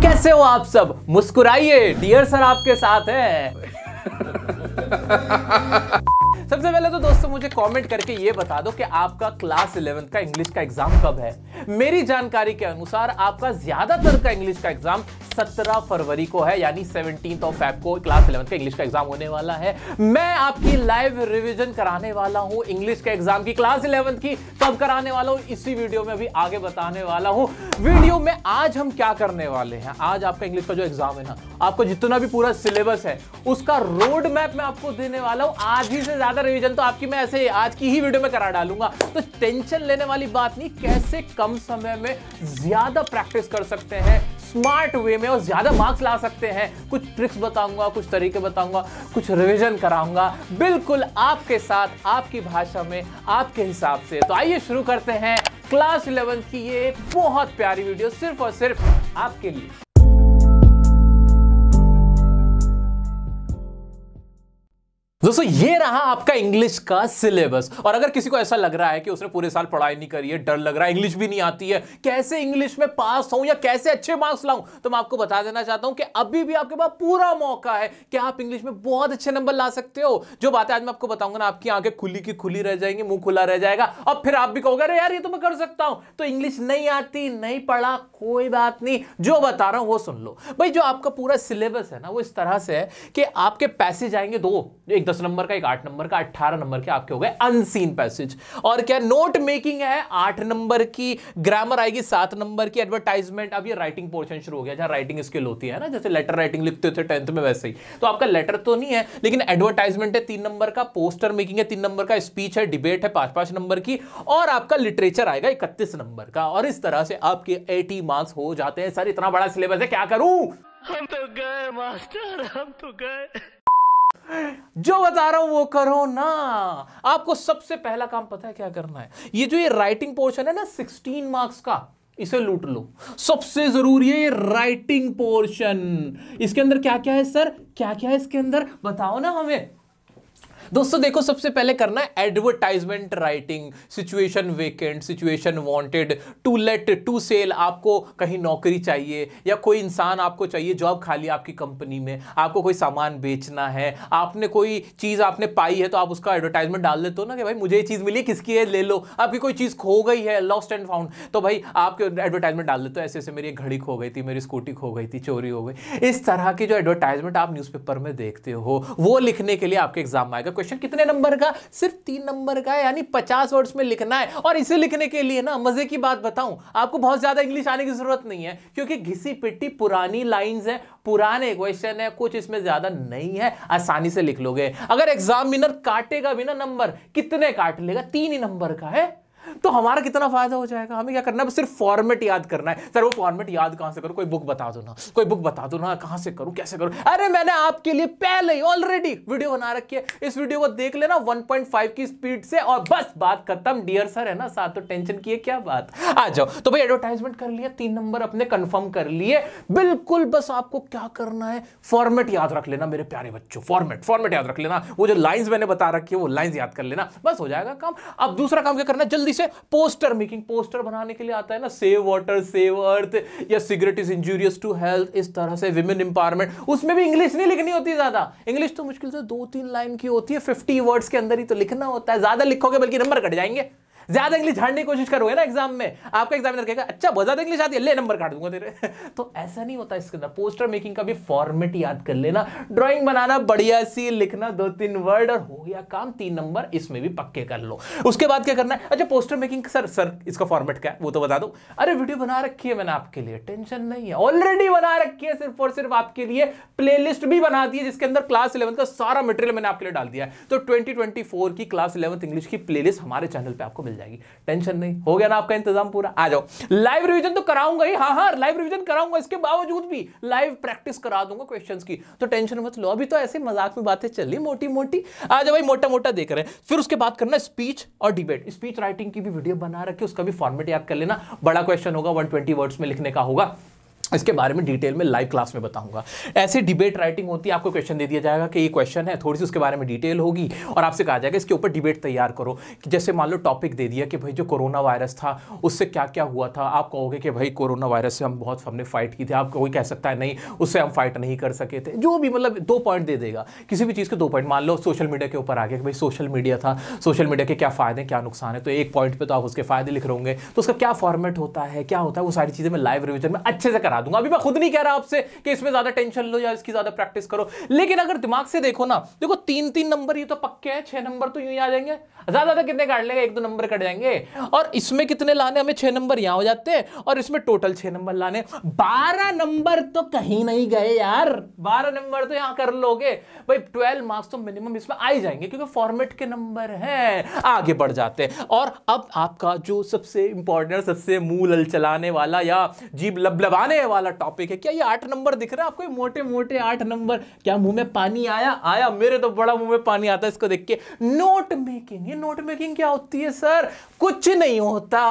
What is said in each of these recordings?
कैसे हो आप सब मुस्कुराइए डियर सर आपके साथ है सबसे पहले तो दोस्तों मुझे कमेंट करके ये बता दो कि आपका क्लास इलेवेंथ का इंग्लिश का एग्जाम कब है मेरी जानकारी के अनुसार आपका ज्यादातर का इंग्लिश का एग्जाम 17 फरवरी को है यानी सेवनटीन ऑफ फैब को क्लास 11 का इंग्लिश का एग्जाम होने वाला है मैं आपकी लाइव रिवीजन कराने वाला हूं इंग्लिश के एग्जाम की क्लास इलेवन की कब कराने वाला हूं इसी वीडियो में अभी आगे बताने वाला हूं वीडियो में आज हम क्या करने वाले हैं आज आपका इंग्लिश का जो एग्जाम है ना आपको जितना भी पूरा सिलेबस है उसका रोड मैप मैं आपको आपको देने वाला हूँ आज ही से ज्यादा रिविजन तो आपकी मैं ऐसे आज की ही वीडियो में करा डालूंगा तो टेंशन लेने वाली बात नहीं कैसे कम समय में ज्यादा प्रैक्टिस कर सकते हैं स्मार्ट वे में और ज़्यादा मार्क्स ला सकते हैं कुछ ट्रिक्स बताऊंगा कुछ तरीके बताऊंगा कुछ रिवीजन कराऊंगा बिल्कुल आपके साथ आपकी भाषा में आपके हिसाब से तो आइए शुरू करते हैं क्लास इलेवन की ये बहुत प्यारी वीडियो सिर्फ और सिर्फ आपके लिए दोस्तों ये रहा आपका इंग्लिश का सिलेबस और अगर किसी को ऐसा लग रहा है कि उसने पूरे साल पढ़ाई नहीं करी है डर लग रहा है इंग्लिश भी नहीं आती है कैसे इंग्लिश में पास हो या कैसे अच्छे मार्क्स लाऊं तो मैं आपको बता देना चाहता हूं कि अभी भी आपके पास पूरा मौका है कि आप इंग्लिश में बहुत अच्छे नंबर ला सकते हो जो बातें आज मैं आपको बताऊंगा ना आपकी आंखें खुली की खुली रह जाएंगी मुंह खुला रह जाएगा और फिर आप भी कहोगे अरे यार ये तो मैं कर सकता हूं तो इंग्लिश नहीं आती नहीं पढ़ा कोई बात नहीं जो बता रहा हूं वो सुन लो भाई जो आपका पूरा सिलेबस है ना वो इस तरह से है कि आपके पैसे जाएंगे दो एकदम दस नंबर का एक आठ नंबर का अठारह नंबर के आपके हो गए अनसीन पैसेज और क्या नोट मेकिंग है आठ नंबर की ग्रामर आएगी सात नंबर की एडवर्टाइजमेंट अब ये राइटिंग पोर्शन शुरू हो गया जहां राइटिंग स्किल होती है ना जैसे लेटर राइटिंग लिखते थे टेंथ में वैसे ही तो आपका लेटर तो नहीं है लेकिन एडवर्टाइजमेंट है तीन नंबर का पोस्टर मेकिंग है तीन नंबर का स्पीच है डिबेट है पांच पांच नंबर की और आपका लिटरेचर आएगा इकतीस नंबर का और इस तरह से आपके एटी मार्क्स हो जाते हैं सर इतना बड़ा सिलेबस है क्या करूं हम तो गए मास्टर हम तो गए जो बता रहा हूं वो करो ना आपको सबसे पहला काम पता है क्या करना है ये जो ये राइटिंग पोर्शन है ना 16 मार्क्स का इसे लूट लो सबसे जरूरी है ये राइटिंग पोर्शन इसके अंदर क्या क्या है सर क्या क्या है इसके अंदर बताओ ना हमें दोस्तों देखो सबसे पहले करना है advertisement writing situation vacant situation wanted to let to sell आपको कहीं नौकरी चाहिए या कोई इंसान आपको चाहिए जॉब खाली आपकी कंपनी में आपको कोई सामान बेचना है आपने कोई चीज़ आपने पाई है तो आप उसका एडवर्टाइजमेंट डाल देते हो ना कि भाई मुझे ये चीज़ मिली किसकी है ले लो आपकी कोई चीज़ खो गई है लॉस्ट एंड फाउंड तो भाई आपके एडवर्टाइजमेंट डाल देते हो ऐसे ऐसे मेरी एक घड़ी खो गई थी मेरी स्कूटी खो गई थी चोरी हो गई इस तरह की जो एडवर्टाइजमेंट आप न्यूज़पेपर में देखते हो वो लिखने के लिए आपके एग्जाम आएगा क्वेश्चन कितने नंबर का सिर्फ तीन नंबर का है यानी पचास वर्ड्स में लिखना है और इसे लिखने के लिए ना मजे की बात बताऊं आपको बहुत ज्यादा इंग्लिश आने की जरूरत नहीं है क्योंकि घिसी पिट्टी पुरानी लाइन है पुराने क्वेश्चन है कुछ इसमें ज्यादा नहीं है आसानी से लिख लोगे अगर एग्जामिनर काटेगा भी ना नंबर कितने काट लेगा तीन ही नंबर का है तो हमारा कितना फायदा हो जाएगा हमें क्या करना है सिर्फ फॉर्मेट याद करना है सर वो फॉर्मेट याद कहां से करूं कोई बुक बता दो ना कोई बुक बता दो ना कहां से करूं कैसे करूं अरे मैंने आपके लिए पहले ही ऑलरेडी वीडियो बना रखी है इस वीडियो को देख लेना 1.5 की स्पीड से और बस बात खत्म डियर सर है ना साथ तो टेंशन की है क्या बात आ जाओ तो भाई एडवर्टाइजमेंट कर लिया तीन नंबर अपने कन्फर्म कर लिए बिल्कुल बस आपको क्या करना है फॉर्मेट याद रख लेना मेरे प्यारे बच्चों फॉर्मेट फॉर्मेट याद रख लेना वो जो लाइन्स मैंने बता रखी है वो लाइन्स याद कर लेना बस हो जाएगा काम अब दूसरा काम क्या करना जल्दी से पोस्टर मेकिंग पोस्टर बनाने के लिए आता है ना सेव वाटर सेव अर्थ या cigarette is injurious to health इस तरह से विमेन इंपावरमेंट उसमें भी इंग्लिश नहीं लिखनी होती ज्यादा इंग्लिश तो मुश्किल से दो तीन लाइन की होती है फिफ्टी वर्ड्स के अंदर ही तो लिखना होता है ज्यादा लिखोगे बल्कि नंबर कट जाएंगे ज्यादा इंग्लिश झाड़ने की कोशिश करोगे ना एग्जाम में आपका एग्जामिनर कहेगा अच्छा बहुत ज्यादा इंग्लिश आती है ले नंबर काट दूंगा तेरे तो ऐसा नहीं होता इसके अंदर पोस्टर मेकिंग का भी फॉर्मेट याद कर लेना ड्रॉइंग बनाना बढ़िया सी लिखना दो तीन वर्ड और हो गया काम तीन नंबर इसमें भी पक्के कर लो उसके बाद क्या करना है अच्छा पोस्टर मेकिंग सर सर इसका फॉर्मेट क्या है वो तो बता दो अरे वीडियो बना रखी है मैंने आपके लिए टेंशन नहीं है ऑलरेडी बना रखी है सिर्फ और सिर्फ आपके लिए प्ले भी बना दी है जिसके अंदर क्लास इलेवन का सारा मटेरियल मैंने आपके लिए डाल दिया है तो ट्वेंटी की क्लास इलेवंथ इंग्लिश की प्लेलिस्ट हमारे चैनल पर आपको मिल मिल जाएगी टेंशन नहीं हो गया ना आपका इंतजाम पूरा आ जाओ लाइव रिविजन तो कराऊंगा ही हाँ हाँ लाइव रिविजन कराऊंगा इसके बावजूद भी लाइव प्रैक्टिस करा दूंगा क्वेश्चन की तो टेंशन मत लो अभी तो ऐसे मजाक में बातें चल रही मोटी मोटी आ जाओ भाई मोटा मोटा देख रहे हैं फिर उसके बाद करना स्पीच और डिबेट स्पीच राइटिंग की भी वीडियो बना रखी उसका भी फॉर्मेट याद कर लेना बड़ा क्वेश्चन होगा वन वर्ड्स में लिखने का होगा इसके बारे में डिटेल में लाइव क्लास में बताऊंगा ऐसे डिबेट राइटिंग होती है आपको क्वेश्चन दे दिया जाएगा कि ये क्वेश्चन है थोड़ी सी उसके बारे में डिटेल होगी और आपसे कहा जाएगा इसके ऊपर डिबेट तैयार करो कि जैसे मान लो टॉपिक दे दिया कि भाई जो कोरोना वायरस था उससे क्या क्या हुआ था आप कहोगे कि भाई कोरोना वायरस से हम बहुत हमने फाइट की थी आप कोई कह सकता है नहीं उससे हम फाइट नहीं कर सके थे जो भी मतलब दो पॉइंट दे देगा किसी भी चीज़ के दो पॉइंट मान लो सोशल मीडिया के ऊपर आ गया कि भाई सोशल मीडिया था सोशल मीडिया के क्या फ़ायदे क्या नुकसान है तो एक पॉइंट पर तो आप उसके फायदे लिख रहे होंगे तो उसका क्या फॉर्मेट होता है क्या होता है वो सारी चीज़ें मैं लाइव रिविजन में अच्छे से करा दूंगा अभी मैं खुद नहीं कह रहा आपसे कि इसमें ज्यादा टेंशन लो या इसकी ज्यादा प्रैक्टिस करो लेकिन अगर दिमाग से देखो ना देखो तीन तीन नंबर ये तो पक्के हैं छह नंबर तो यूं ही आ जाएंगे ज्यादा ज्यादा कितने काट लेगा एक दो नंबर कट जाएंगे और इसमें कितने लाने हमें छह नंबर यहां हो जाते हैं और इसमें टोटल छह नंबर लाने बारह नंबर तो कहीं नहीं गए यार बारह नंबर तो यहां कर लोगे भाई ट्वेल्व मार्क्स तो मिनिमम इसमें आ ही जाएंगे क्योंकि फॉर्मेट के नंबर है आगे बढ़ जाते हैं और अब आपका जो सबसे इंपॉर्टेंट सबसे मूल चलाने वाला या जीभ लबलबाने वाला टॉपिक है क्या ये आठ नंबर दिख रहा है आपको मोटे मोटे आठ नंबर क्या मुंह में पानी आया आया मेरे तो बड़ा मुंह में पानी आता है इसको देख के नोट मेकिंग ये नोट मेकिंग क्या होती है सर कुछ नहीं होता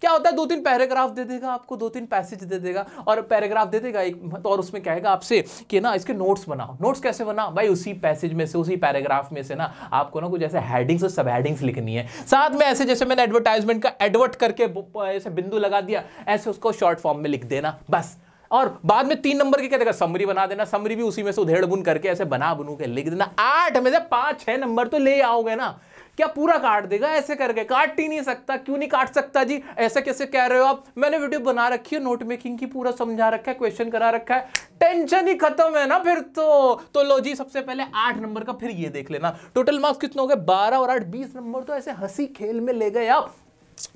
क्या होता है दो तीन पैराग्राफ दे देगा आपको दो तीन पैसेज दे देगा और पैराग्राफ दे देगा एक तो और उसमें कहेगा आपसे कि ना इसके नोट्स बनाओ नोट्स कैसे बनाओ भाई उसी पैसेज में से उसी पैराग्राफ में से ना आपको ना कुछ ऐसे हेडिंग्स और सब हेडिंग्स लिखनी है साथ में ऐसे जैसे मैंने एडवर्टाइजमेंट का एडवर्ट करके ऐसे बिंदु लगा दिया ऐसे उसको शॉर्ट फॉर्म में लिख देना बस और बाद में तीन नंबर की क्या देगा समरी बना देना समरी भी उसी में से उधेड़ बुन करके ऐसे बना बनू के लिख देना आठ में से पांच छह नंबर तो ले आओगे ना क्या पूरा काट देगा ऐसे करके काट ही नहीं सकता क्यों नहीं काट सकता जी ऐसे कैसे कह रहे हो आप मैंने वीडियो बना रखी है नोट मेकिंग की पूरा समझा रखा है क्वेश्चन करा रखा है टेंशन ही खत्म है ना फिर तो तो लो जी सबसे पहले आठ नंबर का फिर ये देख लेना टोटल मार्क्स कितने हो गए बारह और आठ बीस नंबर तो ऐसे हंसी खेल में ले गए आप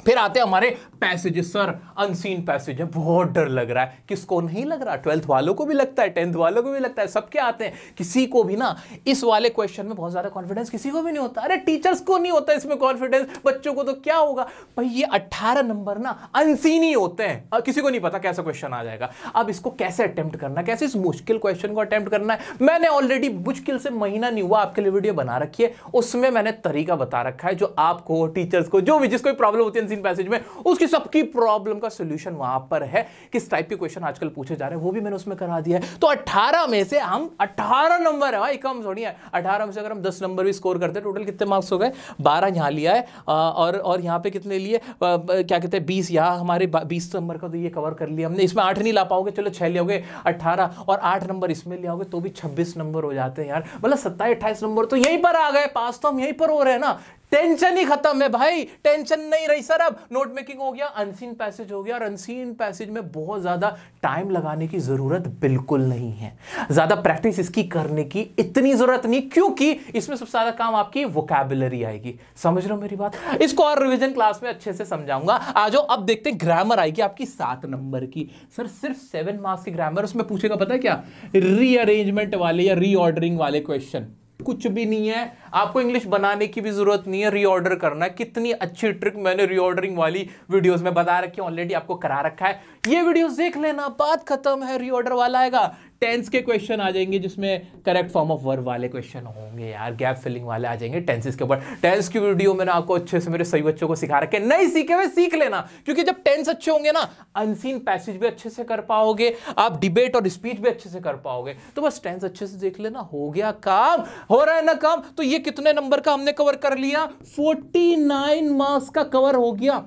फिर आते हैं हमारे पैसेज सर अनसीन पैसेज है बहुत डर लग रहा है किसको नहीं लग रहा ट्वेल्थ वालों को भी लगता है टेंथ वालों को भी लगता है सबके आते हैं किसी को भी ना इस वाले क्वेश्चन में बहुत ज़्यादा कॉन्फिडेंस किसी को भी नहीं होता अरे टीचर्स को नहीं होता इसमें कॉन्फिडेंस बच्चों को तो क्या होगा भाई ये अट्ठारह नंबर ना अनसीन ही होते हैं किसी को नहीं पता कैसा क्वेश्चन आ जाएगा अब इसको कैसे अटैम्प्ट करना है कैसे इस मुश्किल क्वेश्चन को अटैम्प्ट करना है मैंने ऑलरेडी मुश्किल से महीना नहीं हुआ आपके लिए वीडियो बना रखी है उसमें मैंने तरीका बता रखा है जो आपको टीचर्स को जो भी जिसको प्रॉब्लम बोलते हैं जीन पैसेज में उसकी सबकी प्रॉब्लम का सोल्यूशन वहां पर है किस टाइप के क्वेश्चन आजकल पूछे जा रहे हैं वो भी मैंने उसमें करा दिया है तो अठारह में से हम अठारह नंबर है भाई कम थोड़ी है अठारह में से अगर हम दस नंबर भी स्कोर करते हैं टोटल कितने मार्क्स हो गए बारह यहाँ लिया है और और यहाँ पे कितने लिए क्या कहते हैं बीस यहाँ हमारे बीस नंबर का तो ये कवर कर लिया हमने इसमें आठ नहीं ला पाओगे चलो छः लियाओगे अट्ठारह और आठ नंबर इसमें लिया आओगे तो भी छब्बीस नंबर हो जाते हैं यार मतलब सत्ताईस अट्ठाईस नंबर तो यहीं पर आ गए पास तो हम यहीं पर हो रहे हैं ना टेंशन ही खत्म है भाई टेंशन नहीं रही सर अब नोट मेकिंग हो गया अनसीन पैसेज हो गया और अनसीन पैसेज में बहुत ज़्यादा टाइम लगाने की ज़रूरत बिल्कुल नहीं है ज़्यादा प्रैक्टिस इसकी करने की इतनी ज़रूरत नहीं क्योंकि इसमें सबसे ज़्यादा काम आपकी वोकेबुलरी आएगी समझ रहे हो मेरी बात इसको और रिविजन क्लास में अच्छे से समझाऊंगा आ जाओ अब देखते हैं ग्रामर आएगी आपकी सात नंबर की सर सिर्फ सेवन मार्क्स की ग्रामर उसमें पूछेगा पता है क्या रीअरेंजमेंट वाले या रीऑर्डरिंग वाले क्वेश्चन कुछ भी नहीं है आपको इंग्लिश बनाने की भी ज़रूरत नहीं है रीऑर्डर करना कितनी अच्छी ट्रिक मैंने रीऑर्डरिंग वाली वीडियोस में बता रखी है ऑलरेडी आपको करा रखा है ये वीडियोस देख लेना बात खत्म है रीऑर्डर वाला आएगा टेंस के क्वेश्चन आ जाएंगे जिसमें करेक्ट फॉर्म ऑफ वर्ब वाले क्वेश्चन होंगे यार गैप फिलिंग वाले आ जाएंगे टेंसेस के ऊपर टेंस की वीडियो मैंने आपको अच्छे से मेरे सही बच्चों को सिखा रखे नहीं सीखे हुए सीख लेना क्योंकि जब टेंस अच्छे होंगे ना अनसीन पैसेज भी अच्छे से कर पाओगे आप डिबेट और स्पीच भी अच्छे से कर पाओगे तो बस टेंस अच्छे से देख लेना हो गया काम हो रहा है ना काम तो ये कितने नंबर का हमने कवर कर लिया फोर्टी मार्क्स का कवर हो गया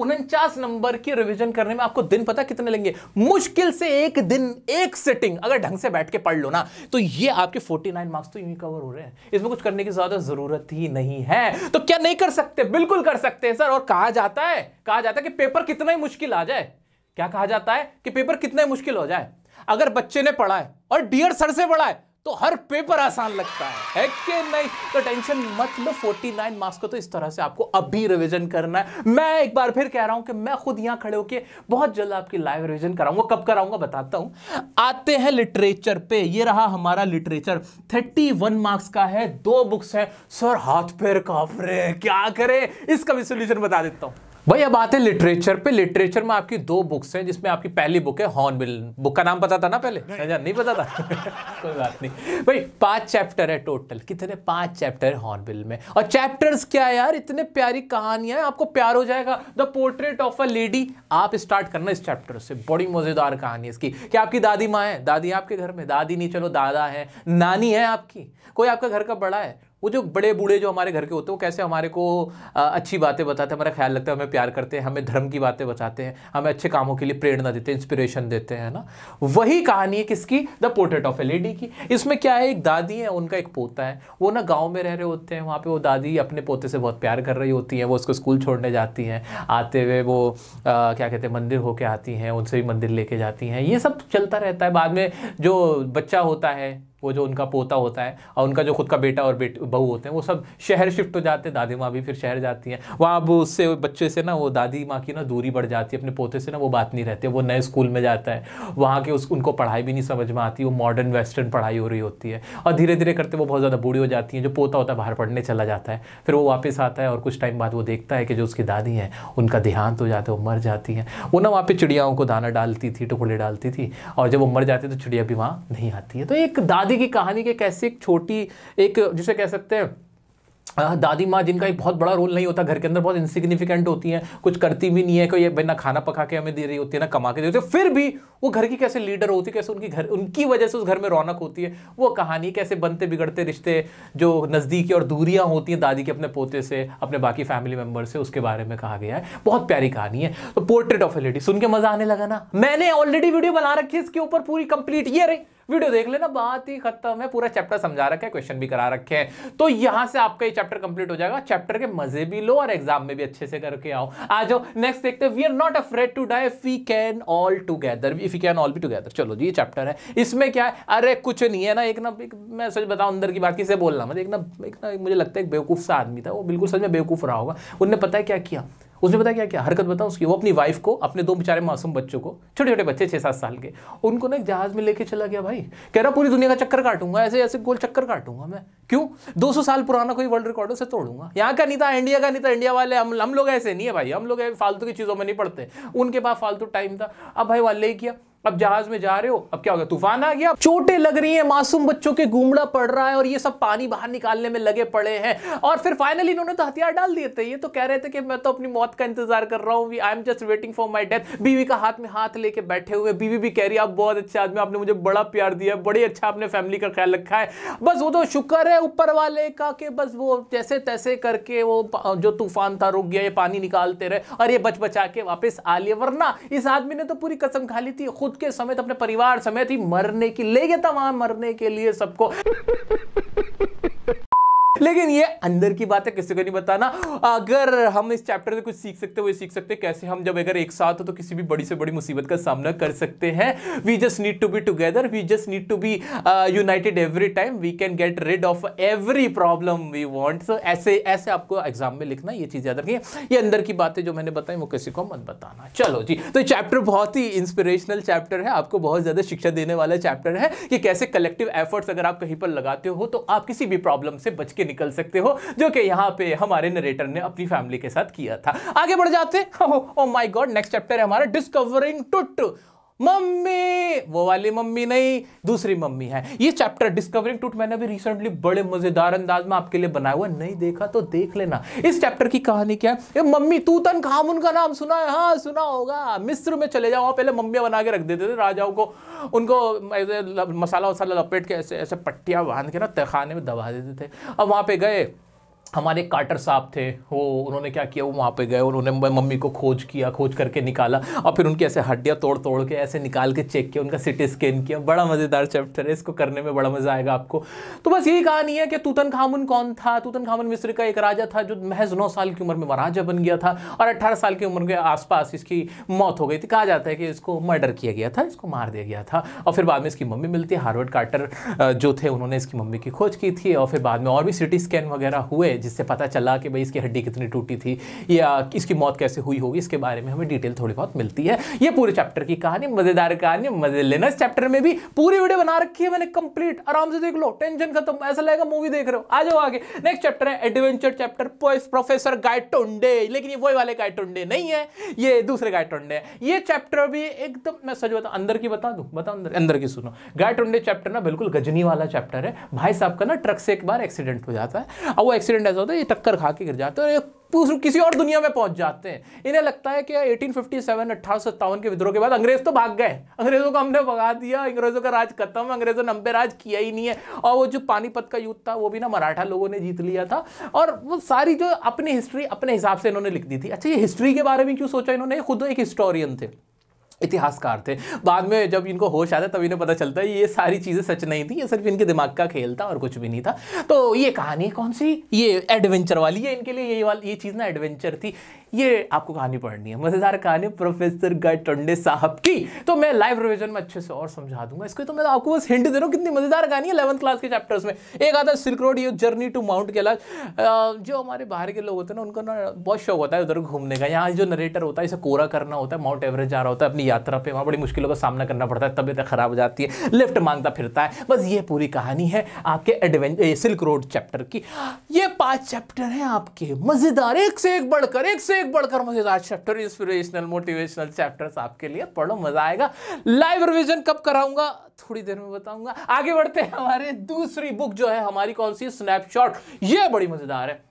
उनचास नंबर की रिवीजन करने में आपको दिन पता कितने लेंगे मुश्किल से एक दिन एक सेटिंग अगर ढंग से बैठ के पढ़ लो ना तो ये आपके 49 मार्क्स तो यूं कवर हो रहे हैं इसमें कुछ करने की ज्यादा जरूरत ही नहीं है तो क्या नहीं कर सकते बिल्कुल कर सकते हैं सर और कहा जाता है कहा जाता है कि पेपर कितना ही मुश्किल आ जाए क्या कहा जाता है कि पेपर कितना ही मुश्किल हो जाए अगर बच्चे ने पढ़ा है और डियर सर से पढ़ा है तो हर पेपर आसान लगता है है कि नहीं तो टेंशन मत लो 49 मार्क्स को तो इस तरह से आपको अभी रिवीजन करना है मैं एक बार फिर कह रहा हूं कि मैं खुद यहां खड़े होकर बहुत जल्द आपकी लाइव रिवीजन कराऊंगा कब कराऊंगा बताता हूं आते हैं लिटरेचर पे ये रहा हमारा लिटरेचर 31 मार्क्स का है दो बुक्स है सर हाथ पैर काफरे क्या करे इसका भी सोल्यूशन बता देता हूं भाई अब आते लिटरेचर पे लिटरेचर में आपकी दो बुक्स हैं जिसमें आपकी पहली बुक है हॉर्नबिल बुक का नाम पता था ना पहले नहीं, नहीं पता था कोई बात नहीं भाई पांच चैप्टर है टोटल कितने पांच चैप्टर है हॉर्नबिल में और चैप्टर्स क्या है यार इतने प्यारी कहानियां हैं आपको प्यार हो जाएगा the portrait of a lady आप स्टार्ट करना इस चैप्टर से बड़ी मज़ेदार कहानी है इसकी क्या आपकी दादी माँ है दादी आपके घर में दादी नहीं चलो दादा है नानी है आपकी कोई आपका घर का बड़ा है वो जो बड़े बूढ़े जो हमारे घर के होते हैं वो कैसे हमारे को अच्छी बातें बताते हैं हमारा ख्याल रखते हैं हमें प्यार करते हैं हमें धर्म की बातें बताते हैं हमें अच्छे कामों के लिए प्रेरणा देते हैं इंस्पिरेशन देते हैं ना वही कहानी है किसकी the portrait of a lady की इसमें क्या है एक दादी है उनका एक पोता है वो ना गाँव में रह रहे होते हैं वहाँ पर वो दादी अपने पोते से बहुत प्यार कर रही होती हैं वो उसको स्कूल छोड़ने जाती हैं आते हुए वो क्या कहते हैं मंदिर होके आती हैं उनसे भी मंदिर लेके जाती हैं ये सब चलता रहता है बाद में जो बच्चा होता है वो जो उनका पोता होता है और उनका जो खुद का बेटा और बेट बहू होते हैं वो सब शहर शिफ्ट हो जाते हैं दादी माँ भी फिर शहर जाती हैं वहाँ अब उससे बच्चे से ना वो दादी माँ की ना दूरी बढ़ जाती है अपने पोते से ना वो बात नहीं रहती वो नए स्कूल में जाता है वहाँ के उस उनको पढ़ाई भी नहीं समझ में आती वो मॉडर्न वेस्टर्न पढ़ाई हो रही होती है और धीरे धीरे करते वो बहुत ज़्यादा बूढ़ी हो जाती हैं जो पोता होता है बाहर पढ़ने चला जाता है फिर वो वापस आता है और कुछ टाइम बाद वो देखता है कि जो उसकी दादी हैं उनका देहांत हो जाता है वो मर जाती हैं वो ना वहाँ पर चिड़ियाओं को दाना डालती थी टुकड़े डालती थी और जब वो मर जाती है तो चिड़िया भी वहाँ नहीं आती है तो एक दादी दादी की कहानी कैसी एक छोटी एक जिसे कह सकते हैं दादी माँ जिनका एक बहुत बड़ा रोल नहीं होता घर के अंदर बहुत इनसिग्निफिकेंट होती हैं कुछ करती भी नहीं है कोई भाई ना खाना पका के हमें दे रही होती है ना कमा के दे रही होती है फिर भी वो घर की कैसे लीडर होती है कैसे उनकी घर उनकी वजह से उस घर में रौनक होती है वो कहानी कैसे बनते बिगड़ते रिश्ते जो नज़दीकी और दूरियाँ होती हैं दादी के अपने पोते से अपने बाकी फैमिली मेम्बर से उसके बारे में कहा गया है बहुत प्यारी कहानी है तो पोर्ट्रेट ऑफ ए लेडी सुन के मज़ा आने लगा ना मैंने ऑलरेडी वीडियो बना रखी है इसके ऊपर पूरी कंप्लीट ये रही वीडियो देख लेना बात ही खत्म है पूरा चैप्टर समझा रखा है क्वेश्चन भी करा रखे हैं तो यहां से आपका ये चैप्टर कंप्लीट हो जाएगा चैप्टर के मजे भी लो और एग्जाम में भी अच्छे से करके आओ आ जाओ नेक्स्ट देखते हैं we are not afraid to die if we can all together if we can all be together चलो जी ये चैप्टर है इसमें क्या है अरे कुछ नहीं है ना एक ना एक मैं सच बताऊँ अंदर की बात किसे बोलना मतलब एक ना एक ना मुझे लगता है एक बेवकूफ़ सा आदमी था वो बिल्कुल सच में बेवकूफ़ रहा होगा उनने पता है क्या किया उसने बताया क्या क्या हरकत बताऊँ उसकी वो अपनी वाइफ को अपने दो बेचारे मासूम बच्चों को छोटे छोटे बच्चे छः सात साल के उनको ना एक जहाज़ में लेके चला गया भाई कह रहा पूरी दुनिया का चक्कर काटूंगा ऐसे ऐसे गोल चक्कर काटूंगा मैं क्यों 200 साल पुराना कोई वर्ल्ड रिकॉर्ड उसे तोड़ूंगा यहाँ का नहीं था इंडिया का नहीं था इंडिया वाले हम हम लोग ऐसे नहीं है भाई हम लोग फालतू की चीज़ों में नहीं पड़ते उनके पास फालतू टाइम था अब भाई वाले ही किया अब जहाज में जा रहे हो अब क्या होगा तूफान आ गया चोटें लग रही है मासूम बच्चों के घूमड़ा पड़ रहा है और ये सब पानी बाहर निकालने में लगे पड़े हैं और फिर फाइनली इन्होंने तो हथियार डाल दिए थे ये तो कह रहे थे कि मैं तो अपनी मौत का इंतजार कर रहा हूँ I am just waiting for my death बीवी का हाथ में हाथ लेके बैठे हुए बीवी भी कह रही है आप बहुत अच्छे आदमी आपने मुझे बड़ा प्यार दिया बड़ी अच्छा आपने फैमिली का ख्याल रखा है बस वो तो शुक्र है ऊपर वाले का कि बस वो जैसे तैसे करके वो जो तूफान था रुक गया ये पानी निकालते रहे और ये बच बचा के वापस आ लिए वरना इस आदमी ने तो पूरी कसम खा ली थी खुद खुद के समेत अपने परिवार समेत ही मरने की ले गया था वहां मरने के लिए सबको लेकिन ये अंदर की बात है किसी को नहीं बताना अगर हम इस चैप्टर से कुछ सीख सकते हो ये सीख सकते हैं कैसे हम जब अगर एक साथ हो तो किसी भी बड़ी से बड़ी मुसीबत का सामना कर सकते हैं we just need to be together we just need to be united every time we can get rid of every problem we want so ऐसे ऐसे आपको एग्जाम में लिखना ये चीज़ याद रखिए ये अंदर की बातें जो मैंने बताई वो किसी को मत बताना चलो जी तो ये चैप्टर बहुत ही इंस्पिरेशनल चैप्टर है आपको बहुत ज़्यादा शिक्षा देने वाला चैप्टर है कि कैसे कलेक्टिव एफर्ट्स अगर आप कहीं पर लगाते हो तो आप किसी भी प्रॉब्लम से बच के निकल सकते हो जो कि यहाँ पे हमारे नरेटर ने अपनी फैमिली के साथ किया था आगे बढ़ जाते हो माई गॉड नेक्स्ट चैप्टर है हमारा डिस्कवरिंग टुट मम्मी वो वाली मम्मी नहीं दूसरी मम्मी है ये चैप्टर डिस्कवरिंग टूट मैंने भी रिसेंटली बड़े मजेदार अंदाज में आपके लिए बनाया हुआ नहीं देखा तो देख लेना इस चैप्टर की कहानी क्या है ये मम्मी तूतन तो खाम उनका नाम सुना है हाँ सुना होगा मिस्र में चले जाओ पहले मम्मियाँ बना के रख देते थे राजाओं को उनको ऐसे मसाला वसाला लपेट के ऐसे ऐसे पट्टियाँ बांध के ना तहखाने में दबा देते थे अब वहाँ पे गए हमारे कार्टर साहब थे वो उन्होंने क्या किया वो वहाँ पे गए उन्होंने मम्मी को खोज किया खोज करके निकाला और फिर उनकी ऐसे हड्डियाँ तोड़ तोड़ के ऐसे निकाल के चेक किया उनका सिटी स्कैन किया बड़ा मज़ेदार चैप्टर है इसको करने में बड़ा मज़ा आएगा आपको तो बस यही कहानी है कि तूतन खामुन कौन था तूतन खामुन मिस्र का एक राजा था जो महज नौ साल की उम्र में महाराजा बन गया था और अट्ठारह साल की उम्र के आसपास इसकी मौत हो गई थी कहा जाता है कि इसको मर्डर किया गया था इसको मार दिया गया था और फिर बाद में इसकी मम्मी मिलती है हार्वर्ड कार्टर जो थे उन्होंने इसकी मम्मी की खोज की थी और फिर बाद में और भी सिटी स्कैन वगैरह हुए जिससे पता चला कि भाई इसकी हड्डी कितनी टूटी थी या इसकी मौत कैसे हुई होगी इसके बारे में हमें डिटेल थोड़ी बहुत मिलती है ये पूरे चैप्टर की कहानी मज़ेदार कहानी मज़े लेना इस चैप्टर में भी पूरी वीडियो बना रखी है मैंने कंप्लीट आराम से देख लो टेंशन खत्म ऐसा लगेगा मूवी देख रहे हो आ जाओ आगे नेक्स्ट चैप्टर है एडवेंचर चैप्टर प्रोफेसर गायटोंडे लेकिन ये वही वाले गायटोंडे नहीं है ये दूसरे गायटोंडे है ये चैप्टर भी एकदम मैं सच बता अंदर की बता दू बता अंदर अंदर की सुनो गायटोंडे चैप्टर ना बिल्कुल गजनी वाला चैप्टर है भाई साहब का ना ट्रक से एक बार एक्सीडेंट हो जाता है और वो एक्सीडेंट ऐसा होता है ये टक्कर खा के गिर जाते हैं और ये किसी और दुनिया में पहुंच जाते हैं इन्हें लगता है कि 1857 अठारह के विद्रोह के बाद अंग्रेज तो भाग गए अंग्रेजों को हमने भगा दिया अंग्रेजों का राज खत्म अंग्रेजों ने हम पे राज किया ही नहीं है और वो जो पानीपत का युद्ध था वो भी ना मराठा लोगों ने जीत लिया था और वो सारी जो अपनी हिस्ट्री अपने हिसाब से इन्होंने लिख दी थी अच्छा ये हिस्ट्री के बारे में क्यों सोचा इन्होंने खुद एक हिस्टोरियन थे इतिहासकार थे बाद में जब इनको होश आता तब इन्हें पता चलता है ये सारी चीज़ें सच नहीं थी ये सिर्फ इनके दिमाग का खेल था और कुछ भी नहीं था तो ये कहानी कौन सी ये एडवेंचर वाली है इनके लिए यही वाली ये चीज़ ना एडवेंचर थी ये आपको कहानी पढ़नी है मज़ेदार कहानी प्रोफेसर गाय टंडे साहब की तो मैं लाइव रिविजन में अच्छे से और समझा दूंगा इसको तो मैं आपको बस हिंट दे रहा हूँ कितनी मज़ेदार कहानी है इलेवंथ क्लास के चैप्टर्स में एक आता है सिल्क रोड ये जर्नी टू माउंट कैलाश जो हमारे बाहर के लोग होते हैं ना उनको ना बहुत शौक होता है उधर घूमने का यहाँ जो नरेटर होता है इसे कोरा करना होता है माउंट एवरेस्ट जा रहा होता है अपनी यात्रा पर वहाँ बड़ी मुश्किलों का सामना करना पड़ता है तबियत खराब हो जाती है लिफ्ट मांगता फिरता है बस ये पूरी कहानी है आपके एडवेंचर सिल्क रोड चैप्टर की ये पाँच चैप्टर हैं आपके मज़ेदार एक से एक बढ़कर एक से एक बढ़कर मजेदार चैप्टर इंस्पिरेशनल मोटिवेशनल चैप्टर्स आपके लिए पढ़ो मजा आएगा लाइव रिविजन कब कराऊंगा थोड़ी देर में बताऊंगा आगे बढ़ते हैं हमारे दूसरी बुक जो है हमारी कौन सी स्नैपशॉट ये बड़ी मजेदार है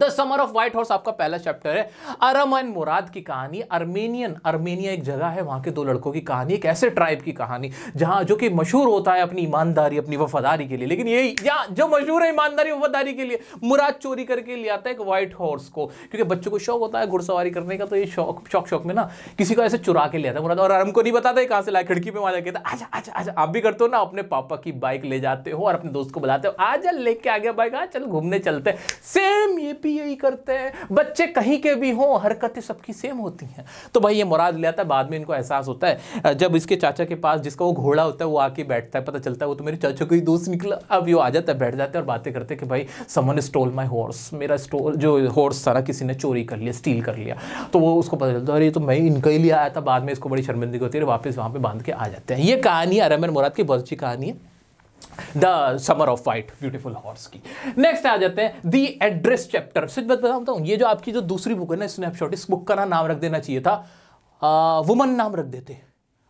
the summer of white horse आपका पहला चैप्टर है अरम एंड मुराद की कहानी अर्मेनियन अर्मेनिया एक जगह है वहां के दो लड़कों की कहानी एक ऐसे ट्राइब की कहानी जहां जो कि मशहूर होता है अपनी ईमानदारी अपनी वफादारी के लिए लेकिन यही या जो मशहूर है ईमानदारी वफादारी के लिए मुराद चोरी करके ले आता है एक व्हाइट हॉर्स को क्योंकि बच्चों को शौक होता है घुड़सवारी करने का तो ये शौक शौक शौक में ना किसी को ऐसे चुरा के ले आता है मुराद और अरम को नहीं बताता है कहाँ से लाए खिड़की में वहाँ जाके अच्छा अच्छा आप भी करते हो ना अपने पापा की बाइक ले जाते हो और अपने दोस्त को बुलाते हो आ जा लेके आ गया बाइक हाँ, आ चल घूमने चलते सेम ये भी यही करते हैं बच्चे कहीं के भी हों हरकतें सबकी सेम होती हैं तो भाई ये मुराद ले आता है बाद में इनको एहसास होता है जब इसके चाचा के पास जिसका वो घोड़ा होता है वो आके बैठता है पता चलता है वो तो मेरे चाचा का ही दोस्त निकला अब वो आ जाता है बैठ जाता है और बातें करते कि भाई समन स्टोल माई हॉर्स मेरा स्टोल जो हॉर्स सारा किसी ने चोरी कर लिया स्टील कर लिया तो वो उसको पता चलता है अरे तो मैं इनका ही लिया आया था बाद में इसको बड़ी शर्मिंदगी होती है वापस वहाँ पर बांध के आ जाते हैं ये कहानी है अरमन मुराद की बहुत अच्छी कहानी है the summer of white beautiful horse की नेक्स्ट आ जाते हैं दी एड्रेस चैप्टर सच बात बताता ये जो आपकी जो दूसरी बुक है ना स्नैपशॉट इस बुक का ना नाम रख देना चाहिए था वुमन नाम रख देते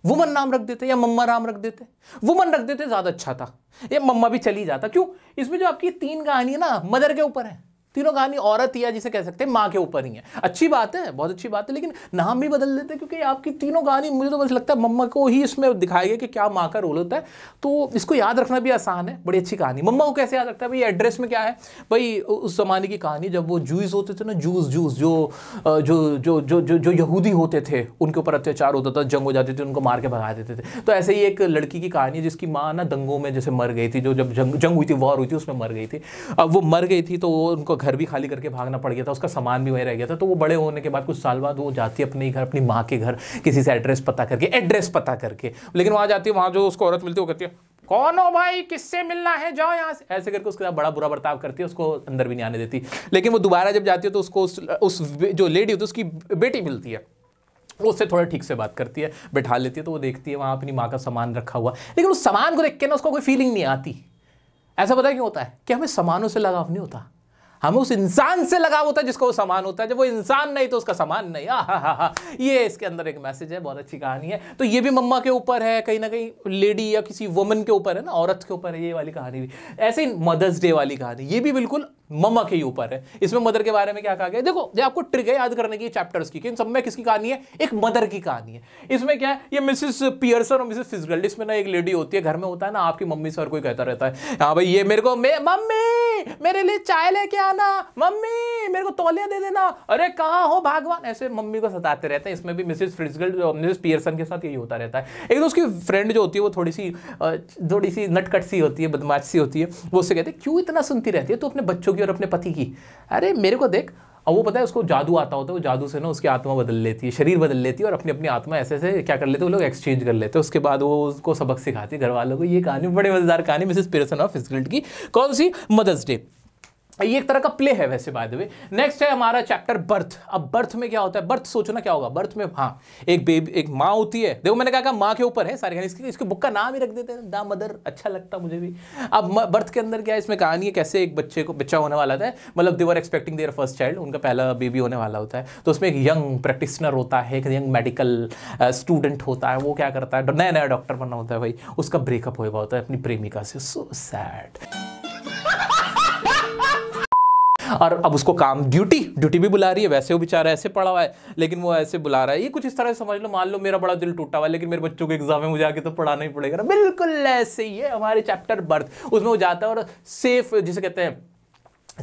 वुमन नाम रख देते या मम्मा नाम रख देते वुमन रख देते ज़्यादा अच्छा था ये मम्मा भी चली जाता क्यों इसमें जो आपकी तीन कहानी है ना मदर के ऊपर है तीनों कहानी औरत या जिसे कह सकते हैं माँ के ऊपर ही है अच्छी बात है बहुत अच्छी बात है लेकिन नाम भी बदल देते हैं क्योंकि आपकी तीनों कहानी मुझे तो मुझे लगता है मम्मा को ही इसमें दिखाया गया कि क्या माँ का रोल होता है तो इसको याद रखना भी आसान है बड़ी अच्छी कहानी मम्मा को कैसे याद रखता है भाई एड्रेस में क्या है भाई उस ज़माने की कहानी जब वो जूस होते थे ना जूस जूस जो जो जो जो जो जो यहूदी होते थे उनके ऊपर अत्याचार होता था जंग हो जाती थी उनको मार के भगा देते थे तो ऐसे ही एक लड़की की कहानी है जिसकी माँ ना दंगों में जैसे मर गई थी जो जब जंग जंग हुई थी वॉर हुई थी उसमें मर गई थी अब वो मर गई थी तो वो उनको घर भी खाली करके भागना पड़ गया था उसका सामान भी वहीं रह गया था तो वो बड़े होने के बाद कुछ साल बाद वो जाती है अपने घर अपनी माँ के घर किसी से एड्रेस पता करके एड्रेस पता करके लेकिन वहाँ जाती है वहाँ जो उसको औरत मिलती है वो कहती है कौन हो भाई किससे मिलना है जाओ यहाँ से ऐसे करके उसके साथ बड़ा बुरा बर्ताव करती है उसको अंदर भी नहीं आने देती लेकिन वो दोबारा जब जाती है तो उसको उस, उस जो लेडी होती है उसकी बेटी मिलती है वो उससे थोड़ा ठीक से बात करती है बैठा लेती है तो वो देखती है वहाँ अपनी माँ का सामान रखा हुआ लेकिन उस सामान को देख के ना उसको कोई फीलिंग नहीं आती ऐसा पता क्यों होता है कि हमें सामानों से लगाव नहीं होता हमें उस इंसान से लगाव होता है जिसको वो सामान होता है जब वो इंसान नहीं तो उसका सामान नहीं आ हा हा ये इसके अंदर एक मैसेज है बहुत अच्छी कहानी है तो ये भी मम्मा के ऊपर है कहीं ना कहीं लेडी या किसी वुमन के ऊपर है ना औरत के ऊपर है ये वाली कहानी भी ऐसे ही मदर्स डे वाली कहानी ये भी बिल्कुल मम्मा के ही ऊपर है इसमें मदर के बारे में क्या कहा गया देखो ये आपको ट्रिक है याद करने की चैप्टर्स की इन सब में किसकी कहानी है एक मदर की कहानी है इसमें क्या है ये मिसेस पियर्सन और मिसेस फिजगल्ड इसमें ना एक लेडी होती है घर में होता है ना आपकी मम्मी से और कोई कहता रहता है हाँ भाई ये मेरे को मम्मी मेरे लिए चाय लेके आ आना मम्मी मेरे को तौलिया दे देना अरे कहाँ हो भागवान ऐसे मम्मी को सताते रहते हैं इसमें भी मिसेज फ्रिजगल्ड मिसेज पियर्सन के साथ यही होता रहता है एक तो उसकी फ्रेंड जो होती है वो थोड़ी सी थोड़ी सी नटकट सी होती है बदमाश सी होती है वो उससे कहते हैं क्यों इतना सुनती रहती है तो अपने बच्चों की और अपने पति की अरे मेरे को देख अब वो पता है उसको जादू आता होता है वो जादू से ना उसकी आत्मा बदल लेती है शरीर बदल लेती है और अपनी अपनी आत्मा ऐसे ऐसे क्या कर लेते हैं वो लोग एक्सचेंज कर लेते हैं उसके बाद वो उसको सबक सिखाती है घर वालों को ये कहानी बड़े मज़ेदार कहानी मिसेस पेरसन ऑफ फिजिकल्ट की कौन सी मदर्स डे ये एक तरह का प्ले है वैसे बाय द वे नेक्स्ट है हमारा चैप्टर बर्थ अब बर्थ में क्या होता है बर्थ सोचना क्या होगा बर्थ में हाँ एक बेबी एक माँ होती है देखो मैंने कहा कहा माँ के ऊपर है सारे इसके इसके बुक का नाम ही रख देते हैं द मदर अच्छा लगता मुझे भी अब बर्थ के अंदर क्या है इसमें कहानी है कैसे एक बच्चे को बच्चा होने वाला था मतलब they are expecting their first child उनका पहला बेबी होने वाला होता है तो उसमें एक यंग प्रैक्टिसनर होता है एक यंग मेडिकल स्टूडेंट होता है वो क्या करता है नया नया डॉक्टर बनना होता है भाई उसका ब्रेकअप होगा होता है अपनी प्रेमिका से सो सैड और अब उसको काम ड्यूटी ड्यूटी भी बुला रही है वैसे वो बेचारा ऐसे पढ़ा हुआ है लेकिन वो ऐसे बुला रहा है ये कुछ इस तरह से समझ लो मान लो मेरा बड़ा दिल टूटा हुआ है लेकिन मेरे बच्चों के एग्जाम में मुझे आगे तो पढ़ाना ही पड़ेगा बिल्कुल ऐसे ही है हमारे चैप्टर बर्थ उसमें वो जाता है और सेफ जिसे कहते हैं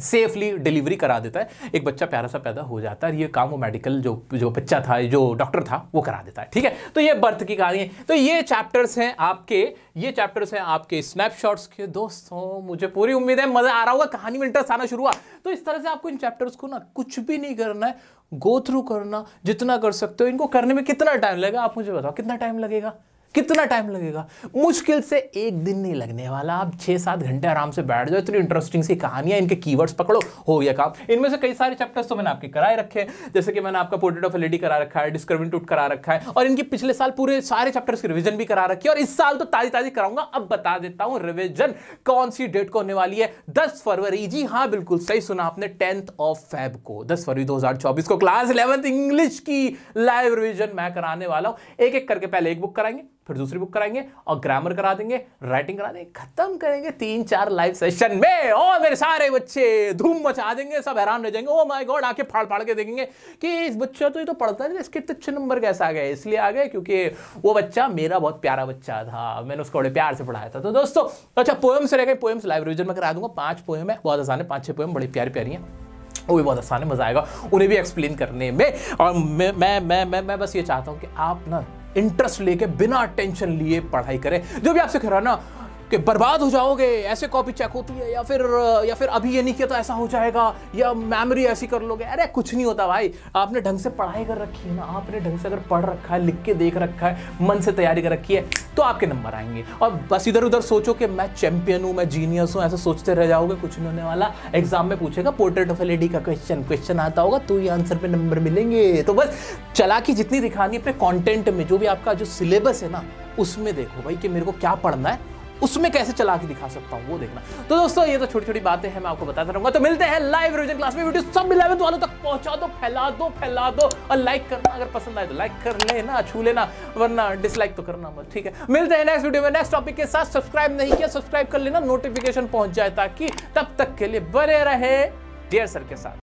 सेफली डिलीवरी करा देता है एक बच्चा प्यारा सा पैदा हो जाता है ये काम वो मेडिकल जो जो बच्चा था जो डॉक्टर था वो करा देता है ठीक है तो ये बर्थ की कहानी है तो ये चैप्टर्स हैं आपके ये चैप्टर्स हैं आपके स्नैपशॉट्स के दोस्तों मुझे पूरी उम्मीद है मज़ा आ रहा होगा कहानी में इंटरेस्ट आना शुरू हुआ तो इस तरह से आपको इन चैप्टर्स को ना कुछ भी नहीं करना है गो थ्रू करना जितना कर सकते हो इनको करने में कितना टाइम लगेगा आप मुझे बताओ कितना टाइम लगेगा कितना टाइम लगेगा मुश्किल से एक दिन नहीं लगने वाला आप छः सात घंटे आराम से बैठ जाओ इतनी इंटरेस्टिंग सी कहानियां इनके कीवर्ड्स पकड़ो हो गया काम इनमें से कई सारे चैप्टर्स तो मैंने आपके कराए रखे हैं जैसे कि मैंने आपका पोर्ट्रेट ऑफ लेडी करा रखा है डिस्कर्विंग टूट करा रखा है और इनकी पिछले साल पूरे सारे चैप्टर्स की रिविजन भी करा रखी है और इस साल तो ताज़ी ताज़ी कराऊंगा अब बता देता हूँ रिविजन कौन सी डेट को होने वाली है दस फरवरी जी हाँ बिल्कुल सही सुना आपने टेंथ ऑफ फैब को दस फरवरी दो को क्लास इलेवंथ इंग्लिश की लाइव रिविजन मैं कराने वाला हूँ एक एक करके पहले एक बुक कराएंगे फिर दूसरी बुक कराएंगे और ग्रामर करा देंगे राइटिंग करा देंगे खत्म करेंगे तीन चार लाइव सेशन में ओ मेरे सारे बच्चे धूम मचा देंगे सब हैरान रह जाएंगे ओ माय गॉड आके फाड़ फाड़ के देखेंगे कि इस बच्चा तो ये तो पढ़ता नहीं इसके तुच्छ नंबर कैसे आ गए इसलिए आ गए क्योंकि वो बच्चा मेरा बहुत प्यारा बच्चा था मैंने उसको बड़े प्यार से पढ़ाया था तो दोस्तों अच्छा पोएम्स रह गए पोएम्स लाइव रिविजन में करा दूंगा पाँच पोएम है बहुत आसान है पाँच छः पोएम बड़ी प्यारी प्यारी हैं वो भी बहुत आसान है मज़ा आएगा उन्हें भी एक्सप्लेन करने में और मैं मैं मैं मैं बस ये चाहता हूँ कि आप ना इंटरेस्ट लेके बिना टेंशन लिए पढ़ाई करें जो भी आपसे कह रहा ना कि बर्बाद हो जाओगे ऐसे कॉपी चेक होती है या फिर या फिर अभी ये नहीं किया तो ऐसा हो जाएगा या मेमोरी ऐसी कर लोगे अरे कुछ नहीं होता भाई आपने ढंग से पढ़ाई कर रखी है ना आपने ढंग से अगर पढ़ रखा है लिख के देख रखा है मन से तैयारी कर रखी है तो आपके नंबर आएंगे और बस इधर उधर सोचो कि मैं चैंपियन हूँ मैं जीनियस हूँ ऐसे सोचते रह जाओगे कुछ नहीं होने वाला एग्जाम में पूछेगा पोर्ट्रेट ऑफ ए लेडी का क्वेश्चन क्वेश्चन आता होगा तो ही आंसर पर नंबर मिलेंगे तो बस चला की जितनी दिखानी अपने कॉन्टेंट में जो भी आपका जो सिलेबस है ना उसमें देखो भाई कि मेरे को क्या पढ़ना है उसमें कैसे चला के दिखा सकता हूँ वो देखना तो दोस्तों ये तो छोटी छोटी बातें हैं मैं आपको बताता रहूंगा तो मिलते हैं लाइव रिविजन क्लास में वीडियो सब इलेवंथ वालों तक पहुंचा दो फैला दो फैला दो और लाइक करना अगर पसंद आए तो लाइक कर लेना छू लेना वरना डिसलाइक तो करना मत ठीक है मिलते हैं नेक्स्ट वीडियो में नेक्स्ट टॉपिक के साथ सब्सक्राइब नहीं किया सब्सक्राइब कर लेना नोटिफिकेशन पहुंच जाए ताकि तब तक के लिए बने रहे डियर सर के साथ